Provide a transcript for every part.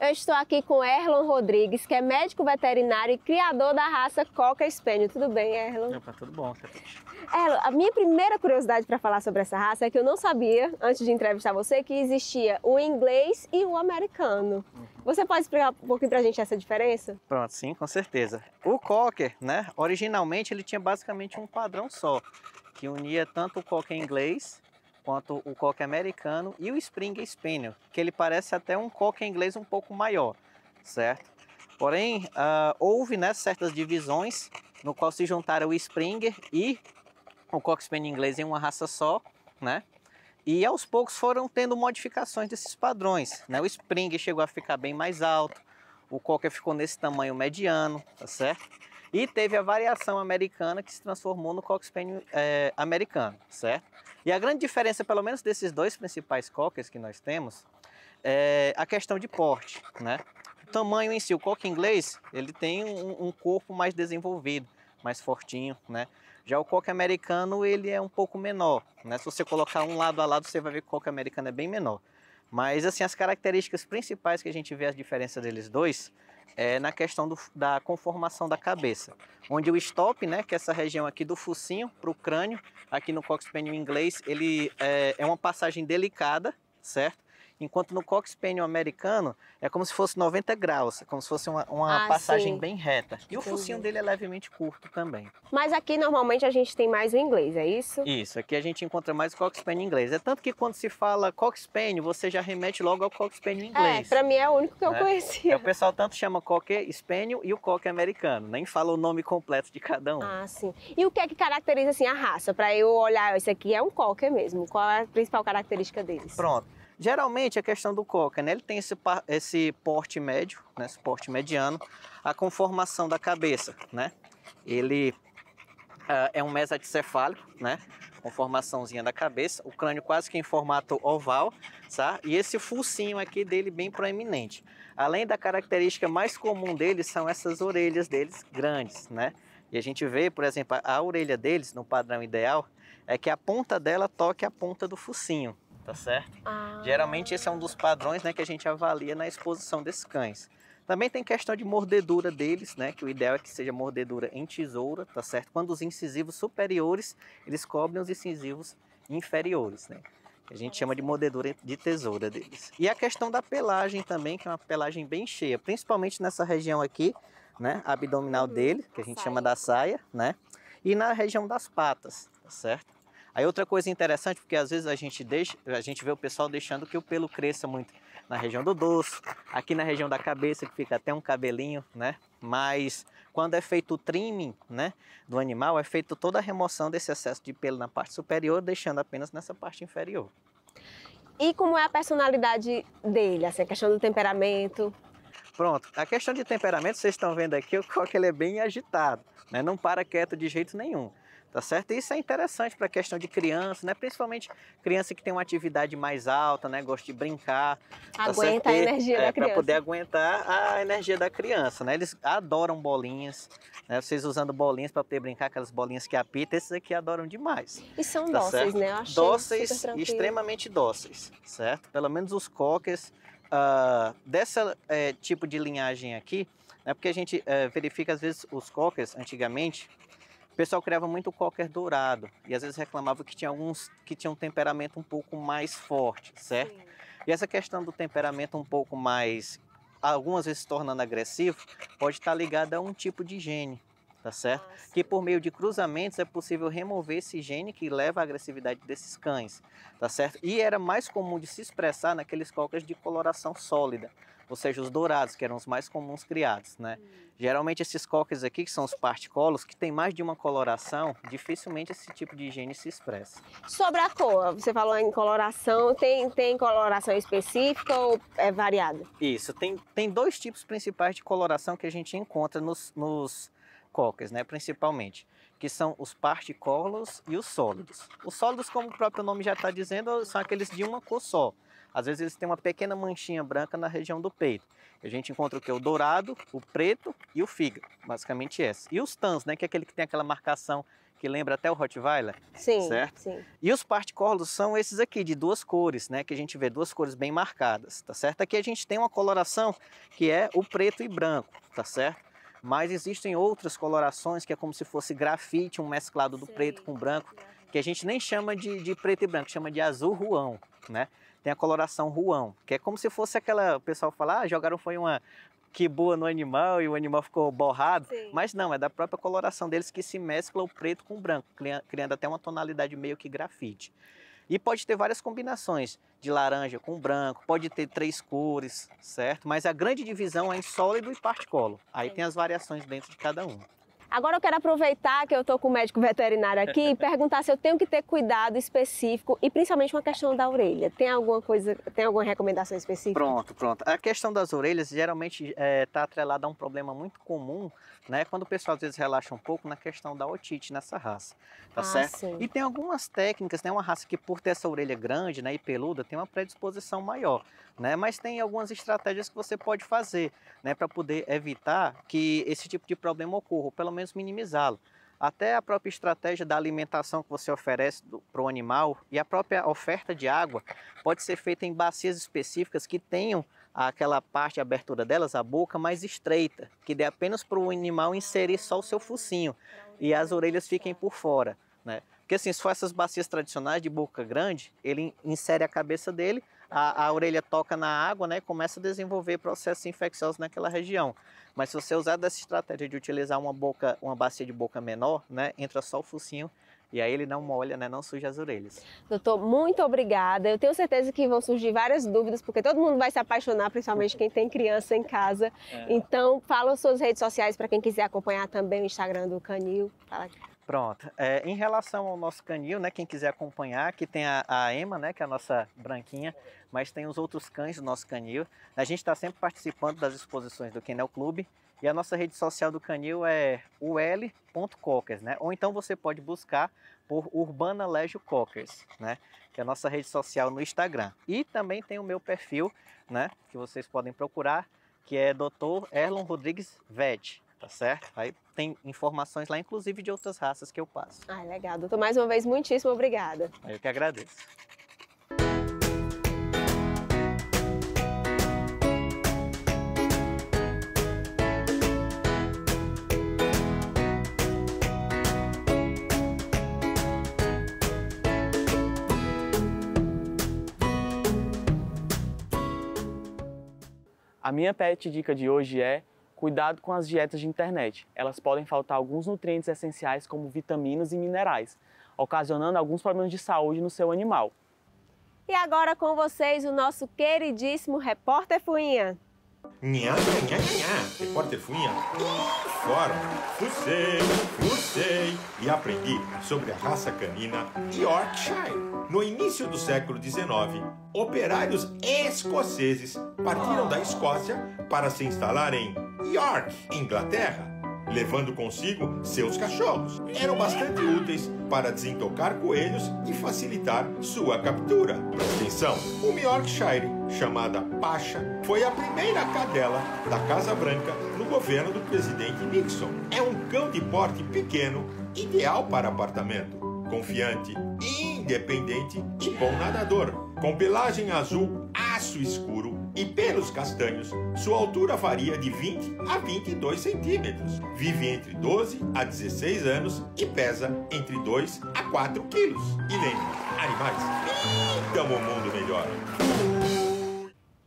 Eu estou aqui com Erlon Rodrigues, que é médico veterinário e criador da raça Cocker Spaniel. Tudo bem, Erlon? Opa, tudo bom. Tá Erlon, a minha primeira curiosidade para falar sobre essa raça é que eu não sabia, antes de entrevistar você, que existia o inglês e o americano. Uhum. Você pode explicar um pouquinho para a gente essa diferença? Pronto, sim, com certeza. O Cocker, né, originalmente ele tinha basicamente um padrão só, que unia tanto o Cocker inglês quanto o coque americano e o Springer Spaniel, que ele parece até um coque inglês um pouco maior, certo? Porém, uh, houve né, certas divisões no qual se juntaram o Springer e o coque Spaniel inglês em uma raça só, né? E aos poucos foram tendo modificações desses padrões, né? O Springer chegou a ficar bem mais alto, o coque ficou nesse tamanho mediano, tá certo? E teve a variação americana que se transformou no cockspaniel é, americano, certo? E a grande diferença, pelo menos desses dois principais cockers que nós temos, é a questão de porte, né? O tamanho em si, o cocker inglês, ele tem um, um corpo mais desenvolvido, mais fortinho, né? Já o coque americano, ele é um pouco menor, né? Se você colocar um lado a lado, você vai ver que o coque americano é bem menor. Mas, assim, as características principais que a gente vê a diferença deles dois é na questão do, da conformação da cabeça, onde o stop, né, que é essa região aqui do focinho para o crânio, aqui no coxpênio inglês, ele é, é uma passagem delicada, certo? Enquanto no coxpênio americano é como se fosse 90 graus, é como se fosse uma, uma ah, passagem sim. bem reta. E Entendi. o focinho dele é levemente curto também. Mas aqui normalmente a gente tem mais o inglês, é isso? Isso, aqui a gente encontra mais o coxpênio inglês. É tanto que quando se fala coxpênio, você já remete logo ao coxpênio é, inglês. É, pra mim é o único que eu né? conhecia. É, o pessoal tanto chama coxpênio e o coque americano, nem fala o nome completo de cada um. Ah, sim. E o que é que caracteriza assim a raça? Para eu olhar, esse aqui é um coque mesmo. Qual é a principal característica deles? Pronto. Geralmente a questão do coca, né? Ele tem esse, esse porte médio, né? Esse porte mediano, a conformação da cabeça, né? Ele uh, é um mesaticefálico, né? Conformaçãozinha da cabeça, o crânio quase que em formato oval, tá? E esse focinho aqui dele bem proeminente. Além da característica mais comum dele são essas orelhas deles grandes, né? E a gente vê, por exemplo, a, a orelha deles no padrão ideal é que a ponta dela toque a ponta do focinho, tá certo? Ah. Geralmente esse é um dos padrões né, que a gente avalia na exposição desses cães. Também tem questão de mordedura deles, né? Que o ideal é que seja mordedura em tesoura, tá certo? Quando os incisivos superiores, eles cobrem os incisivos inferiores, né? A gente chama de mordedura de tesoura deles. E a questão da pelagem também, que é uma pelagem bem cheia, principalmente nessa região aqui, né? Abdominal uhum. dele, que a gente chama da saia, né? E na região das patas, tá certo? Aí outra coisa interessante, porque às vezes a gente deixa, a gente vê o pessoal deixando que o pelo cresça muito na região do dorso, aqui na região da cabeça que fica até um cabelinho, né? Mas quando é feito o trimming, né, do animal, é feito toda a remoção desse excesso de pelo na parte superior, deixando apenas nessa parte inferior. E como é a personalidade dele, assim, a questão do temperamento? Pronto, a questão de temperamento, vocês estão vendo aqui, o coque ele é bem agitado, né? não para quieto de jeito nenhum tá certo? E isso é interessante para a questão de criança, né? Principalmente criança que tem uma atividade mais alta, né? Gosta de brincar. Tá Aguenta tá a energia da é, criança. Para poder aguentar a energia da criança, né? Eles adoram bolinhas, né? Vocês usando bolinhas para poder brincar, aquelas bolinhas que apitam, esses aqui adoram demais. E são tá dóceis, certo? né? Eu achei dóceis extremamente dóceis, certo? Pelo menos os cockers uh, ah, dessa é, tipo de linhagem aqui, é Porque a gente é, verifica às vezes os cockers antigamente pessoal criava muito cocker dourado e às vezes reclamava que tinha alguns que tinham um temperamento um pouco mais forte, certo? Sim. E essa questão do temperamento um pouco mais, algumas vezes se tornando agressivo, pode estar tá ligada a um tipo de gene, tá certo? Ah, que por meio de cruzamentos é possível remover esse gene que leva à agressividade desses cães, tá certo? E era mais comum de se expressar naqueles cockers de coloração sólida, ou seja, os dourados, que eram os mais comuns criados, né? Hum. Geralmente esses coques aqui, que são os particolos, que tem mais de uma coloração, dificilmente esse tipo de higiene se expressa. Sobre a cor, você falou em coloração, tem, tem coloração específica ou é variada? Isso, tem, tem dois tipos principais de coloração que a gente encontra nos, nos coques, né, principalmente que são os particolos e os sólidos. Os sólidos, como o próprio nome já está dizendo, são aqueles de uma cor só. Às vezes eles têm uma pequena manchinha branca na região do peito. A gente encontra o que? O dourado, o preto e o fígado. Basicamente esse. E os tans, né? Que é aquele que tem aquela marcação que lembra até o Rottweiler. Sim, certo? sim. E os particolos são esses aqui, de duas cores, né? Que a gente vê duas cores bem marcadas, tá certo? Aqui a gente tem uma coloração que é o preto e branco, tá certo? Mas existem outras colorações que é como se fosse grafite, um mesclado do preto com branco, uhum. que a gente nem chama de, de preto e branco, chama de azul ruão, né? Tem a coloração ruão, que é como se fosse aquela, o pessoal fala, ah, jogaram foi uma que boa no animal e o animal ficou borrado, Sim. mas não, é da própria coloração deles que se mescla o preto com o branco, criando até uma tonalidade meio que grafite. E pode ter várias combinações de laranja com branco, pode ter três cores, certo? Mas a grande divisão é em sólido e particolo. Aí tem as variações dentro de cada um. Agora eu quero aproveitar que eu estou com o médico veterinário aqui e perguntar se eu tenho que ter cuidado específico e principalmente uma questão da orelha. Tem alguma coisa, tem alguma recomendação específica? Pronto, pronto. A questão das orelhas geralmente está é, tá atrelada a um problema muito comum, né? Quando o pessoal às vezes relaxa um pouco na questão da otite nessa raça, tá ah, certo? Sim. E tem algumas técnicas, né? Uma raça que por ter essa orelha grande, né, e peluda, tem uma predisposição maior, né? Mas tem algumas estratégias que você pode fazer, né, para poder evitar que esse tipo de problema ocorra, pelo menos menos minimizá-lo. Até a própria estratégia da alimentação que você oferece para o animal e a própria oferta de água pode ser feita em bacias específicas que tenham aquela parte de abertura delas, a boca, mais estreita, que dê apenas para o animal inserir só o seu focinho e as orelhas fiquem por fora. Né? Porque assim, se for essas bacias tradicionais de boca grande, ele insere a cabeça dele, a, a orelha toca na água, né, começa a desenvolver processos infecciosos naquela região. Mas se você usar dessa estratégia de utilizar uma boca, uma bacia de boca menor, né, entra só o focinho e aí ele não molha, né? Não suja as orelhas. Doutor, muito obrigada. Eu tenho certeza que vão surgir várias dúvidas, porque todo mundo vai se apaixonar, principalmente quem tem criança em casa. É. Então, fala suas redes sociais para quem quiser acompanhar também o Instagram do Canil. Fala aqui. Pronto. É, em relação ao nosso canil, né? Quem quiser acompanhar, aqui tem a, a Emma, né? Que é a nossa branquinha, mas tem os outros cães do nosso canil. A gente está sempre participando das exposições do Kennel Clube. E a nossa rede social do Canil é ul.cockers, né? Ou então você pode buscar por Urbana Cockers, né? Que é a nossa rede social no Instagram. E também tem o meu perfil, né? Que vocês podem procurar, que é Dr. Erlon Rodrigues Vet. tá certo? Aí tem informações lá, inclusive de outras raças que eu passo. Ah, legal. Doutor, mais uma vez, muitíssimo obrigada. Eu que agradeço. A minha pet dica de hoje é cuidado com as dietas de internet. Elas podem faltar alguns nutrientes essenciais como vitaminas e minerais, ocasionando alguns problemas de saúde no seu animal. E agora com vocês o nosso queridíssimo repórter Fuinha. Nha, nha, nha, nha, repórter Funha. fora, fucei, fucei e aprendi sobre a raça canina Yorkshire. No início do século XIX, operários escoceses partiram da Escócia para se instalar em York, Inglaterra levando consigo seus cachorros. Eram bastante úteis para desentocar coelhos e facilitar sua captura. atenção, uma Yorkshire chamada Pacha foi a primeira cadela da Casa Branca no governo do presidente Nixon. É um cão de porte pequeno, ideal para apartamento, confiante, independente e bom nadador, com pelagem azul aço escuro pequenos castanhos. Sua altura varia de 20 a 22 centímetros. Vive entre 12 a 16 anos e pesa entre 2 a 4 quilos. E lembre, animais pintam o mundo melhor.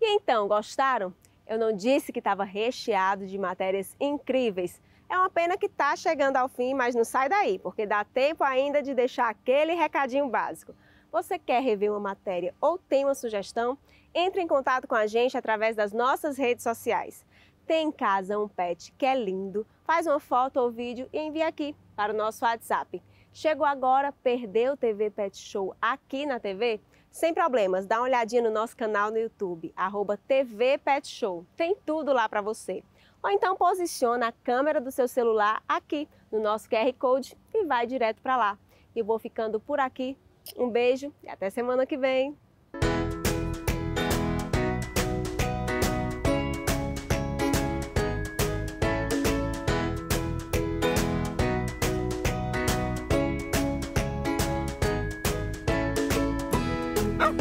E então, gostaram? Eu não disse que estava recheado de matérias incríveis. É uma pena que está chegando ao fim, mas não sai daí, porque dá tempo ainda de deixar aquele recadinho básico. Você quer rever uma matéria ou tem uma sugestão? Entre em contato com a gente através das nossas redes sociais. Tem em casa um pet que é lindo, faz uma foto ou vídeo e envia aqui para o nosso WhatsApp. Chegou agora, perdeu o TV Pet Show aqui na TV? Sem problemas, dá uma olhadinha no nosso canal no YouTube, arroba TV Pet Show. Tem tudo lá para você. Ou então posiciona a câmera do seu celular aqui no nosso QR Code e vai direto para lá. Eu vou ficando por aqui. Um beijo e até semana que vem.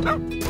Oh!